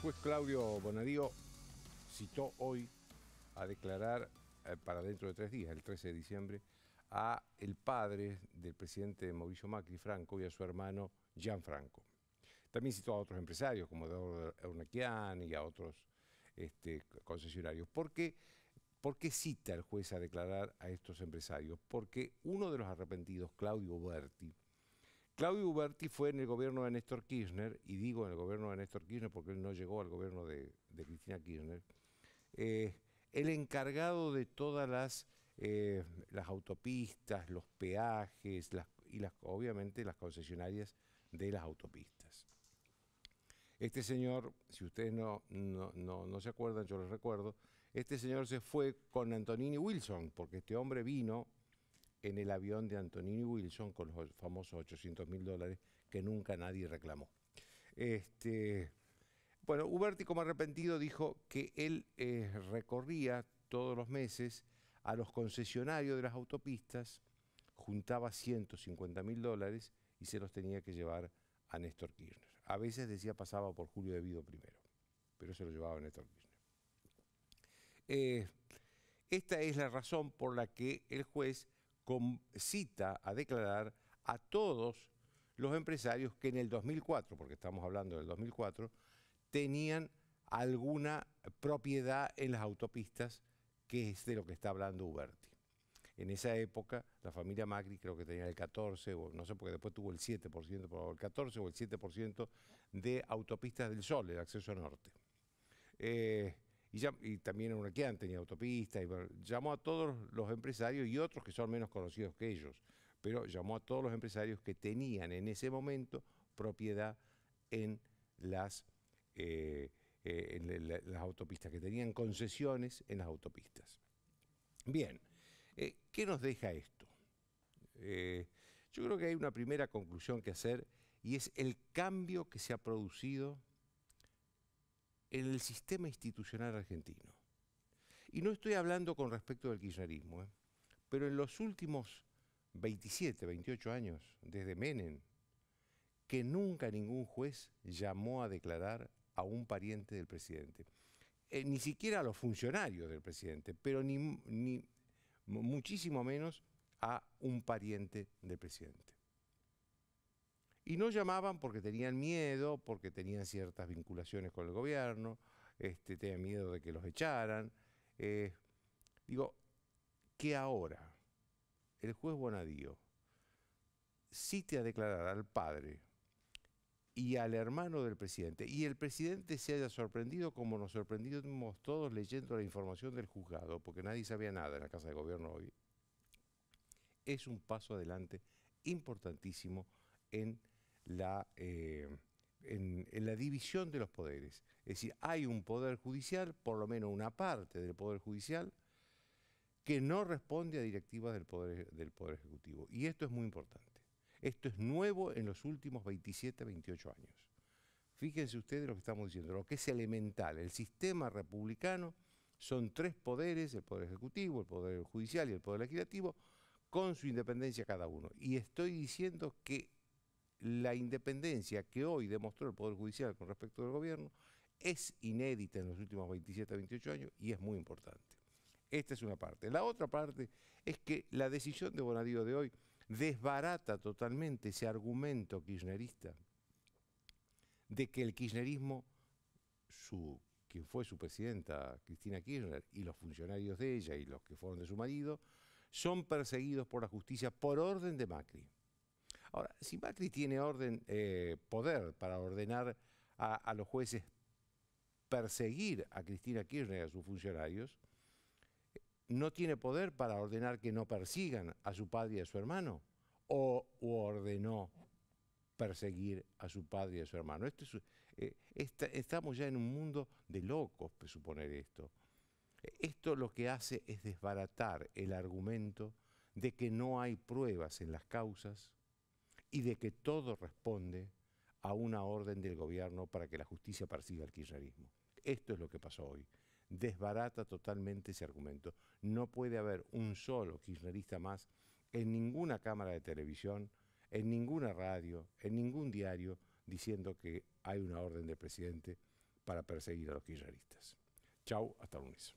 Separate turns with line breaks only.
juez Claudio Bonadío citó hoy a declarar eh, para dentro de tres días, el 13 de diciembre, a el padre del presidente de Mauricio Macri, Franco, y a su hermano Gianfranco. También citó a otros empresarios como Eduardo Ernequian y a otros este, concesionarios. ¿Por qué? ¿Por qué cita el juez a declarar a estos empresarios? Porque uno de los arrepentidos, Claudio Berti, Claudio Uberti fue en el gobierno de Néstor Kirchner, y digo en el gobierno de Néstor Kirchner porque él no llegó al gobierno de, Cristina Kirchner, eh, el encargado de todas las, eh, las autopistas, los peajes las, y las, obviamente las concesionarias de las autopistas. Este señor, si ustedes no, no, no se acuerdan, yo les recuerdo, este señor se fue con Antonini Wilson, porque este hombre vino en el avión de Antonini Wilson con los famosos 800 mil dólares que nunca nadie reclamó. Este, bueno, Uberti como arrepentido dijo que él eh, recorría todos los meses a los concesionarios de las autopistas, juntaba 150 mil dólares y se los tenía que llevar a Néstor Kirchner. A veces decía pasaba por Julio de Vido primero, pero se los llevaba a Néstor Kirchner. Eh, esta es la razón por la que el juez con, cita a declarar a todos los empresarios que en el 2004, porque estamos hablando del 2004, tenían alguna propiedad en las autopistas, que es de lo que está hablando Uberti. En esa época, la familia Macri creo que tenía el 14, o no sé, porque después tuvo el 7%, el 14 o el 7% de autopistas del Sol, el acceso norte. Eh, y, también también en tenía autopista, y llamó a todos los empresarios y otros que son menos conocidos que ellos, pero llamó a todos los empresarios que tenían en ese momento propiedad en las, eh, eh, en las autopistas, que tenían concesiones en las autopistas. Bien, eh, ¿qué nos deja esto? yo creo que hay una primera conclusión que hacer y es el cambio que se ha producido en el sistema institucional argentino. Y no estoy hablando con respecto del kirchnerismo, ¿eh? pero en los últimos 27, 28 años, desde Menem, que nunca ningún juez llamó a declarar a un pariente del presidente. Eh, ni siquiera a los funcionarios del presidente, pero ni, ni muchísimo menos a un pariente del presidente. Y no llamaban porque tenían miedo, porque tenían ciertas vinculaciones con el gobierno, este, tenían miedo de que los echaran. Eh, digo, que ahora el juez Bonadío cite a declarar al padre y al hermano del presidente, y el presidente se haya sorprendido como nos sorprendimos todos leyendo la información del juzgado, porque nadie sabía nada en la Casa de Gobierno hoy, es un paso adelante importantísimo en la, eh, en, la división de los poderes. Es decir, hay un poder judicial, por lo menos una parte del poder judicial, que no responde a directivas del poder, del poder Ejecutivo. Y esto es muy importante. Esto es nuevo en los últimos 27, 28 años. Fíjense ustedes lo que estamos diciendo, lo que es elemental. El sistema republicano son tres poderes, el Poder Ejecutivo, el Poder Judicial y el Poder Legislativo, con su independencia cada uno. Y estoy diciendo que la independencia que hoy demostró el Poder Judicial con respecto del gobierno es inédita en los últimos 27, 28 años y es muy importante. Esta es una parte. La otra parte es que la decisión de Bonadío de hoy desbarata totalmente ese argumento kirchnerista de que el kirchnerismo, quien fue su presidenta, Cristina Kirchner, y los funcionarios de ella y los que fueron de su marido, son perseguidos por la justicia por orden de Macri. Ahora, si Macri tiene orden, eh, poder para ordenar a, los jueces perseguir a Cristina Kirchner y a sus funcionarios, ¿no tiene poder para ordenar que no persigan a su padre y a su hermano? ¿O, ordenó perseguir a su padre y a su hermano? Esto eh, estamos ya en un mundo de locos, suponer esto. Esto lo que hace es desbaratar el argumento de que no hay pruebas en las causas y de que todo responde a una orden del gobierno para que la justicia persiga al kirchnerismo. Esto es lo que pasó hoy. Desbarata totalmente ese argumento. No puede haber un solo kirchnerista más en ninguna cámara de televisión, en ninguna radio, en ningún diario, diciendo que hay una orden del presidente para perseguir a los kirchneristas. Chau, hasta lunes.